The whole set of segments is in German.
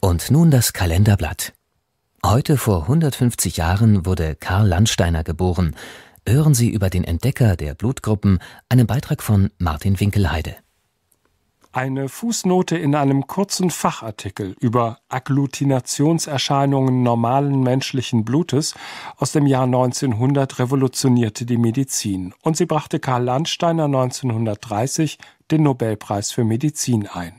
Und nun das Kalenderblatt. Heute vor 150 Jahren wurde Karl Landsteiner geboren. Hören Sie über den Entdecker der Blutgruppen einen Beitrag von Martin Winkelheide. Eine Fußnote in einem kurzen Fachartikel über Agglutinationserscheinungen normalen menschlichen Blutes aus dem Jahr 1900 revolutionierte die Medizin und sie brachte Karl Landsteiner 1930 den Nobelpreis für Medizin ein.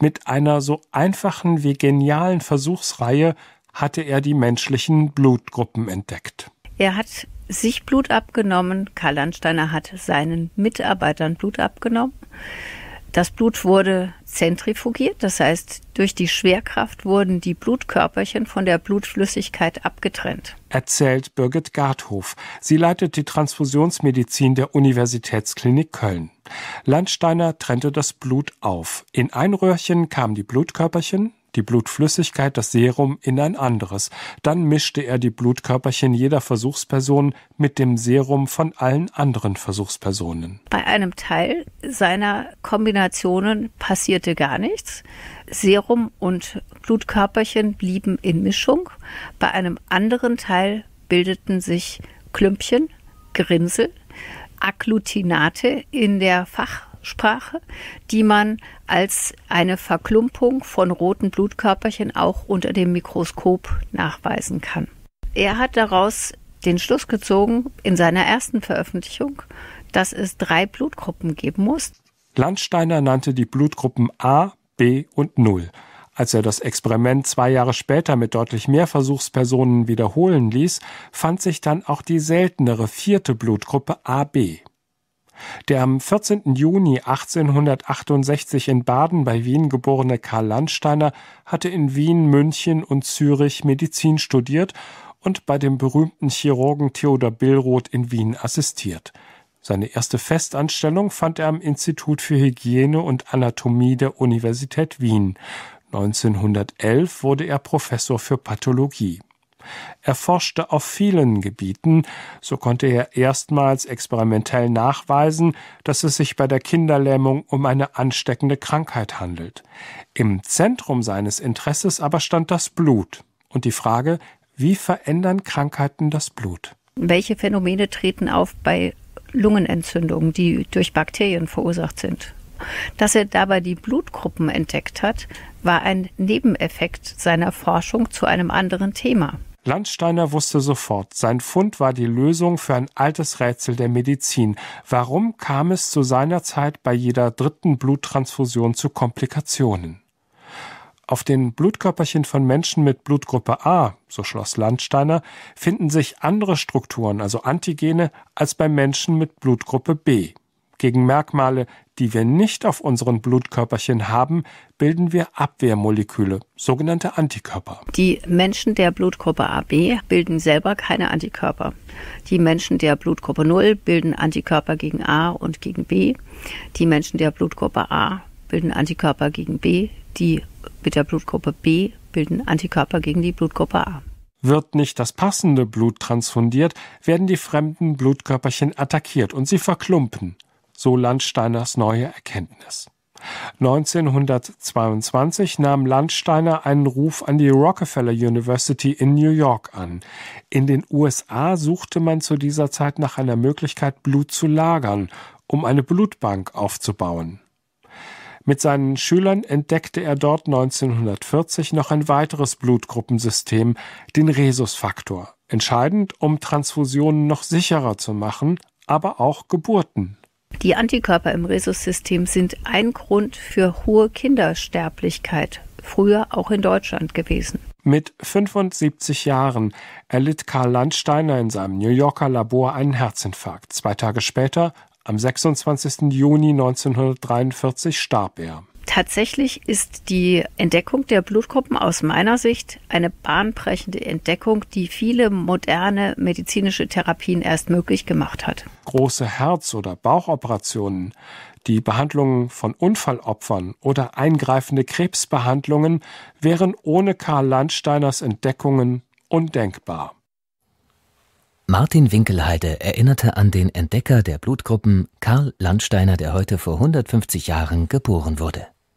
Mit einer so einfachen wie genialen Versuchsreihe hatte er die menschlichen Blutgruppen entdeckt. Er hat sich Blut abgenommen, Karl Landsteiner hat seinen Mitarbeitern Blut abgenommen das Blut wurde zentrifugiert, das heißt, durch die Schwerkraft wurden die Blutkörperchen von der Blutflüssigkeit abgetrennt. Erzählt Birgit Garthof. Sie leitet die Transfusionsmedizin der Universitätsklinik Köln. Landsteiner trennte das Blut auf. In ein Röhrchen kamen die Blutkörperchen, die Blutflüssigkeit, das Serum in ein anderes. Dann mischte er die Blutkörperchen jeder Versuchsperson mit dem Serum von allen anderen Versuchspersonen. Bei einem Teil seiner Kombinationen passierte gar nichts. Serum und Blutkörperchen blieben in Mischung. Bei einem anderen Teil bildeten sich Klümpchen, Grinsel, Agglutinate in der Fach Sprache, die man als eine Verklumpung von roten Blutkörperchen auch unter dem Mikroskop nachweisen kann. Er hat daraus den Schluss gezogen in seiner ersten Veröffentlichung, dass es drei Blutgruppen geben muss. Landsteiner nannte die Blutgruppen A, B und 0. Als er das Experiment zwei Jahre später mit deutlich mehr Versuchspersonen wiederholen ließ, fand sich dann auch die seltenere vierte Blutgruppe AB. Der am 14. Juni 1868 in Baden bei Wien geborene Karl Landsteiner hatte in Wien, München und Zürich Medizin studiert und bei dem berühmten Chirurgen Theodor Billroth in Wien assistiert. Seine erste Festanstellung fand er am Institut für Hygiene und Anatomie der Universität Wien. 1911 wurde er Professor für Pathologie. Er forschte auf vielen Gebieten, so konnte er erstmals experimentell nachweisen, dass es sich bei der Kinderlähmung um eine ansteckende Krankheit handelt. Im Zentrum seines Interesses aber stand das Blut und die Frage, wie verändern Krankheiten das Blut? Welche Phänomene treten auf bei Lungenentzündungen, die durch Bakterien verursacht sind? Dass er dabei die Blutgruppen entdeckt hat, war ein Nebeneffekt seiner Forschung zu einem anderen Thema. Landsteiner wusste sofort, sein Fund war die Lösung für ein altes Rätsel der Medizin. Warum kam es zu seiner Zeit bei jeder dritten Bluttransfusion zu Komplikationen? Auf den Blutkörperchen von Menschen mit Blutgruppe A, so schloss Landsteiner, finden sich andere Strukturen, also Antigene, als bei Menschen mit Blutgruppe B. Gegen Merkmale, die wir nicht auf unseren Blutkörperchen haben, bilden wir Abwehrmoleküle, sogenannte Antikörper. Die Menschen der Blutgruppe AB bilden selber keine Antikörper. Die Menschen der Blutgruppe 0 bilden Antikörper gegen A und gegen B. Die Menschen der Blutgruppe A bilden Antikörper gegen B. Die mit der Blutgruppe B bilden Antikörper gegen die Blutgruppe A. Wird nicht das passende Blut transfundiert, werden die fremden Blutkörperchen attackiert und sie verklumpen so Landsteiners neue Erkenntnis. 1922 nahm Landsteiner einen Ruf an die Rockefeller University in New York an. In den USA suchte man zu dieser Zeit nach einer Möglichkeit, Blut zu lagern, um eine Blutbank aufzubauen. Mit seinen Schülern entdeckte er dort 1940 noch ein weiteres Blutgruppensystem, den Rhesusfaktor, entscheidend, um Transfusionen noch sicherer zu machen, aber auch Geburten. Die Antikörper im Rhesus-System sind ein Grund für hohe Kindersterblichkeit, früher auch in Deutschland gewesen. Mit 75 Jahren erlitt Karl Landsteiner in seinem New Yorker Labor einen Herzinfarkt. Zwei Tage später, am 26. Juni 1943, starb er. Tatsächlich ist die Entdeckung der Blutgruppen aus meiner Sicht eine bahnbrechende Entdeckung, die viele moderne medizinische Therapien erst möglich gemacht hat. Große Herz- oder Bauchoperationen, die Behandlung von Unfallopfern oder eingreifende Krebsbehandlungen wären ohne Karl Landsteiners Entdeckungen undenkbar. Martin Winkelheide erinnerte an den Entdecker der Blutgruppen Karl Landsteiner, der heute vor 150 Jahren geboren wurde.